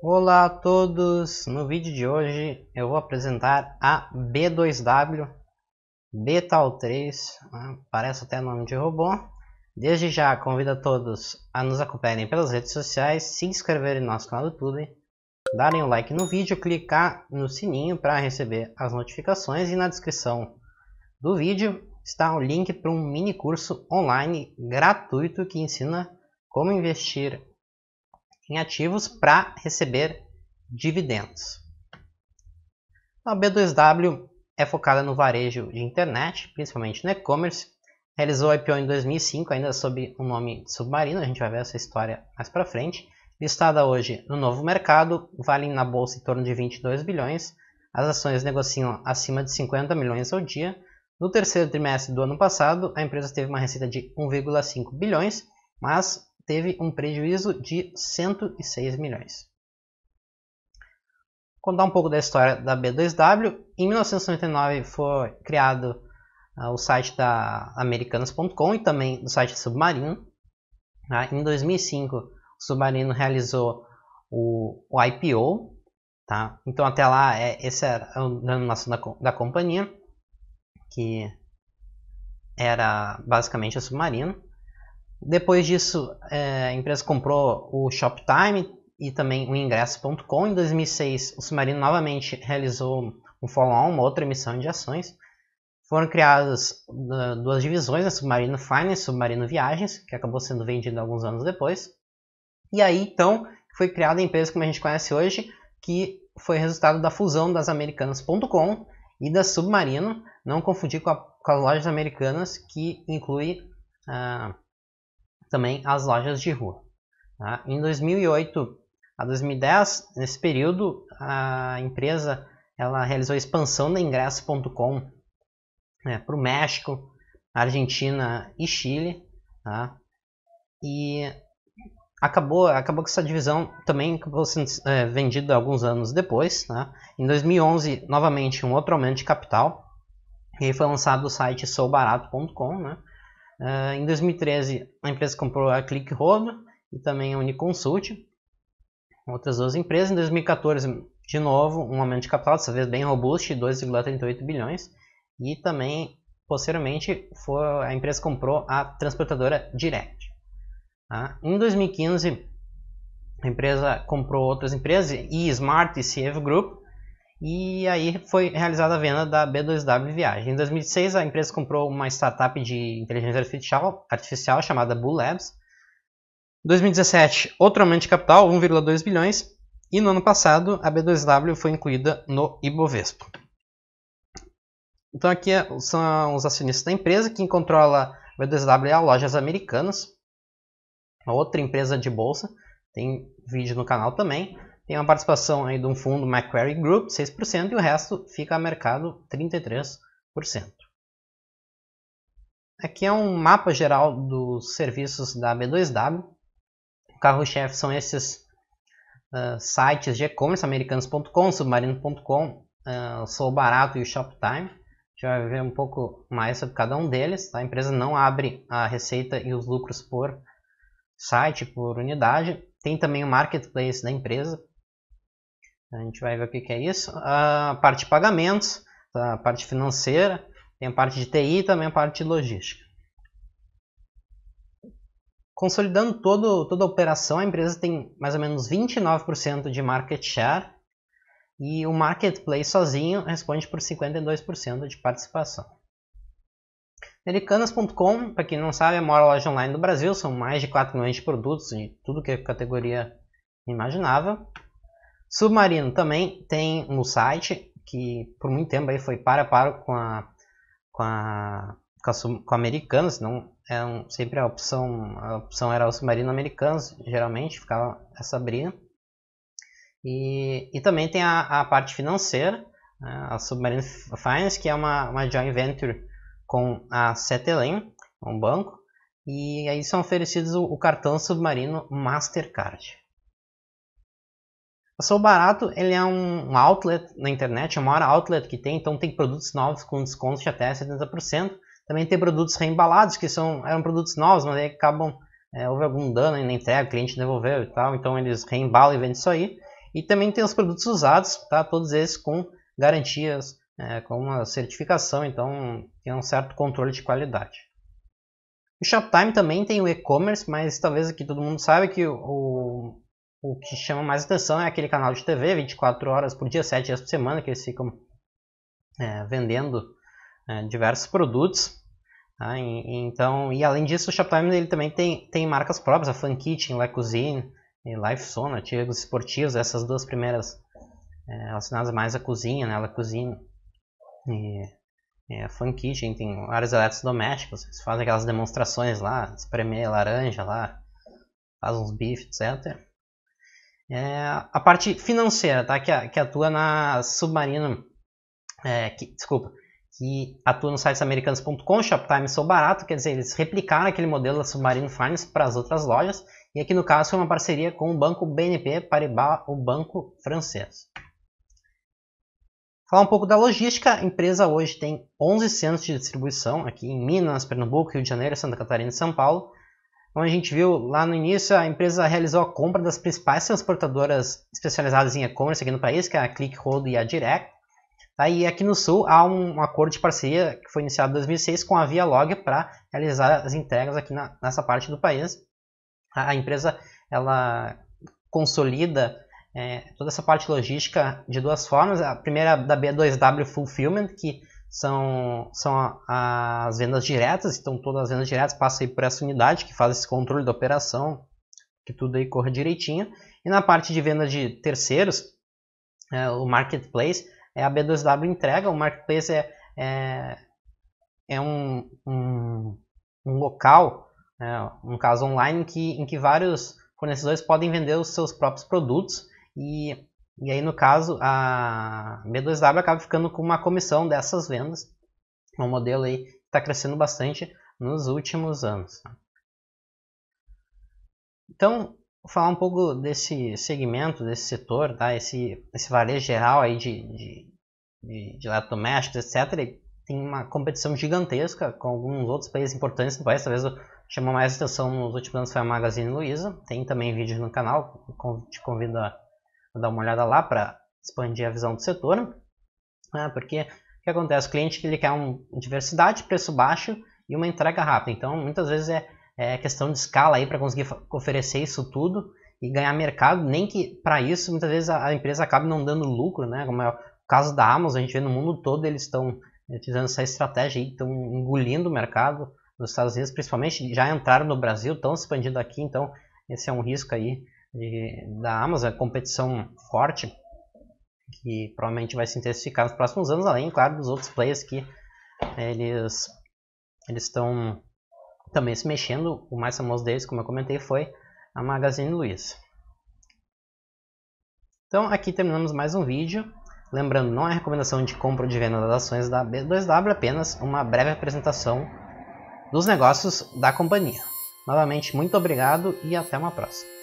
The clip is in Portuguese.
Olá a todos! No vídeo de hoje eu vou apresentar a B2W Betal 3, parece até nome de robô. Desde já convido a todos a nos acompanharem pelas redes sociais, se inscreverem no nosso canal do YouTube, darem o um like no vídeo, clicar no sininho para receber as notificações e na descrição do vídeo está o link para um mini curso online gratuito que ensina como investir em ativos para receber dividendos. A B2W é focada no varejo de internet, principalmente no e-commerce. Realizou IPO em 2005, ainda sob o nome Submarino, a gente vai ver essa história mais para frente. Listada hoje no novo mercado, vale na bolsa em torno de 22 bilhões. As ações negociam acima de 50 milhões ao dia. No terceiro trimestre do ano passado, a empresa teve uma receita de 1,5 bilhões, mas teve um prejuízo de 106 milhões. Contar um pouco da história da B2W. Em 1999 foi criado uh, o site da Americanas.com e também do site Submarino. Tá? Em 2005, o Submarino realizou o, o IPO. Tá? Então, até lá, é, esse era o denominação da, da companhia, que era basicamente o Submarino. Depois disso, é, a empresa comprou o Shoptime e também o Ingresso.com. Em 2006, o Submarino novamente realizou um follow-on, uma outra emissão de ações. Foram criadas né, duas divisões, a né, Submarino Finance e Submarino Viagens, que acabou sendo vendida alguns anos depois. E aí, então, foi criada a empresa como a gente conhece hoje, que foi resultado da fusão das Americanas.com e da Submarino, não confundir com, a, com as lojas americanas, que inclui... Uh, também as lojas de rua. Tá? Em 2008 a 2010, nesse período, a empresa ela realizou a expansão da ingresso.com né, para o México, Argentina e Chile. Tá? E acabou, acabou que essa divisão também acabou sendo é, vendida alguns anos depois. Tá? Em 2011, novamente, um outro aumento de capital. E foi lançado o site soubarato.com, né? Uh, em 2013, a empresa comprou a ClickHome e também a Uniconsult, outras duas empresas. Em 2014, de novo, um aumento de capital, dessa vez bem robusto, de 2,38 bilhões. E também, posteriormente, foi, a empresa comprou a transportadora Direct. Tá? Em 2015, a empresa comprou outras empresas, e Smart e Ciev Group, e aí foi realizada a venda da B2W Viagem. Em 2006, a empresa comprou uma startup de inteligência artificial, artificial chamada Bull Labs. Em 2017, outro aumento de capital, 1,2 bilhões. E no ano passado, a B2W foi incluída no Ibovespa. Então aqui é, são os acionistas da empresa. Quem controla a B2W é a Lojas Americanas, outra empresa de bolsa. Tem vídeo no canal também. Tem uma participação aí de um fundo Macquarie Group, 6%, e o resto fica a mercado, 33%. Aqui é um mapa geral dos serviços da B2W. O carro-chefe são esses uh, sites de e-commerce, americanos.com, submarino.com, uh, ah, Sou Barato e o Shoptime. A gente vai ver um pouco mais sobre cada um deles. Tá? A empresa não abre a receita e os lucros por site, por unidade. Tem também o marketplace da empresa, a gente vai ver o que, que é isso. A parte de pagamentos, tá? a parte financeira, tem a parte de TI e também a parte de logística. Consolidando todo, toda a operação, a empresa tem mais ou menos 29% de market share e o marketplace sozinho responde por 52% de participação. Americanas.com, para quem não sabe, é a maior loja online do Brasil, são mais de 4 milhões de produtos de tudo que a categoria imaginava. Submarino também tem no site, que por muito tempo aí foi para para com a, com a, com a, com a é um, sempre a opção, a opção era o submarino americano, geralmente ficava essa briga. E, e também tem a, a parte financeira, né, a Submarine Finance, que é uma, uma joint venture com a Cetelem, um banco, e aí são oferecidos o, o cartão submarino Mastercard. A Sou Barato ele é um, outlet na internet, é o maior outlet que tem, então tem produtos novos com descontos de até 70%. Também tem produtos reembalados, que são, eram produtos novos, mas aí acabam, é, houve algum dano na entrega, o cliente devolveu e tal, então eles reembalam e vendem isso aí. E também tem os produtos usados, tá? todos esses com garantias, é, com uma certificação, então tem um certo controle de qualidade. O Shoptime também tem o e-commerce, mas talvez aqui todo mundo saiba que o, o que chama mais atenção é aquele canal de TV, 24 horas por dia, 7 dias por semana, que eles ficam é, vendendo é, diversos produtos. Tá? E, então, e além disso, o Shoptime ele também tem, tem marcas próprias, a Fun Kitchen, La Cuisine, Life Zone, artigos esportivos, essas duas primeiras é, relacionadas mais à cozinha, né? La Cuisine e é, a Fun Kitchen, tem áreas eletrodomésticos, eles fazem aquelas demonstrações lá, espremer laranja lá, faz uns bifes, etc é a parte financeira, tá? Que, que atua na Submarino, é, que, desculpa, que atua nos sites americanos.com, Shoptime Sou Barato, quer dizer, eles replicaram aquele modelo da Submarino Finance para as outras lojas, e aqui no caso foi uma parceria com o banco BNP Paribas, o banco francês. Falar um pouco da logística, a empresa hoje tem 11 centros de distribuição aqui em Minas, Pernambuco, Rio de Janeiro, Santa Catarina e São Paulo, como então, a gente viu lá no início, a empresa realizou a compra das principais transportadoras especializadas em e-commerce aqui no país, que é a Clickhold e a Direct. Tá? E aqui no Sul há um, um acordo de parceria que foi iniciado em 2006 com a Vialog para realizar as entregas aqui na, nessa parte do país. A, a empresa ela consolida é, toda essa parte logística de duas formas. A primeira é da B2W Fulfillment, que são, são as vendas diretas, então todas as vendas diretas passam aí por essa unidade que faz esse controle da operação, que tudo aí corra direitinho. E na parte de venda de terceiros, é, o marketplace, é a B2W entrega, o marketplace é, é, é um, um, um, local, é, um caso online, em que, em que vários fornecedores podem vender os seus próprios produtos e e aí, no caso, a B2W acaba ficando com uma comissão dessas vendas. É um modelo aí que está crescendo bastante nos últimos anos. Então, vou falar um pouco desse segmento, desse setor, tá? esse, esse varejo geral aí de, de, de, de eletrodomésticos, etc. Tem uma competição gigantesca com alguns outros países importantes do país. Talvez o chamou mais atenção nos últimos anos foi a Magazine Luiza. Tem também vídeo no canal, te convido a dar uma olhada lá para expandir a visão do setor, né? porque o que acontece? O cliente ele quer uma diversidade, preço baixo e uma entrega rápida. Então, muitas vezes é, é questão de escala aí para conseguir oferecer isso tudo e ganhar mercado, nem que para isso muitas vezes a, empresa acabe não dando lucro, né? Como é o caso da Amazon, a gente vê no mundo todo eles estão utilizando essa estratégia e estão engolindo o mercado nos Estados Unidos, principalmente já entraram no Brasil, estão expandindo aqui, então esse é um risco aí de, da Amazon, é competição forte, que provavelmente vai se intensificar nos próximos anos, além, claro, dos outros players que eh, eles eles estão também se mexendo. O mais famoso deles, como eu comentei, foi a Magazine Luiza. Então aqui terminamos mais um vídeo. Lembrando, não é recomendação de compra ou de venda das ações da B2W, apenas uma breve apresentação dos negócios da companhia. Novamente, muito obrigado e até uma próxima.